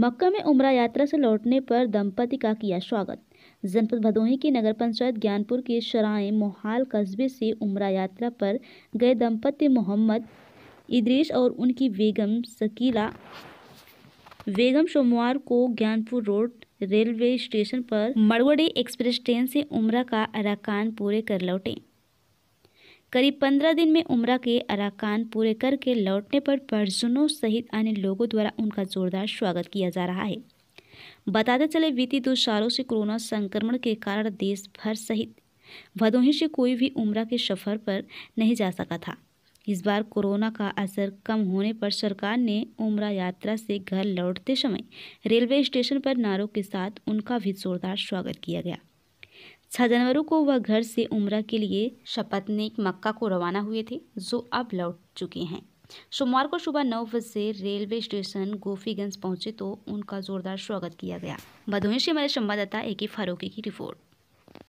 मक्का में उमरा यात्रा से लौटने पर दंपति का किया स्वागत जनपद भदोही की नगर पंचायत ज्ञानपुर के शराय मोहाल कस्बे से उमरा यात्रा पर गए दंपति मोहम्मद इद्रेश और उनकी बेगम शकीला बेगम सोमवार को ज्ञानपुर रोड रेलवे स्टेशन पर मड़वड़ी एक्सप्रेस ट्रेन से उमरा का अराकान पूरे कर लौटे करीब पंद्रह दिन में उम्र के अराकान पूरे करके लौटने पर परिजनों सहित अन्य लोगों द्वारा उनका जोरदार स्वागत किया जा रहा है बताते चले बीती दो सालों से कोरोना संक्रमण के कारण देश भर सहित भदोही से कोई भी उम्र के सफ़र पर नहीं जा सका था इस बार कोरोना का असर कम होने पर सरकार ने उम्र यात्रा से घर लौटते समय रेलवे स्टेशन पर नारों के साथ उनका भी जोरदार स्वागत किया गया छह जनवरी को वह घर से उम्र के लिए शपथनिक मक्का को रवाना हुए थे जो अब लौट चुके हैं सोमवार को सुबह नौ बजे रेलवे स्टेशन गोफीगंज पहुंचे तो उनका जोरदार स्वागत किया गया भदोही से हमारे संवाददाता ए के फारूकी की रिपोर्ट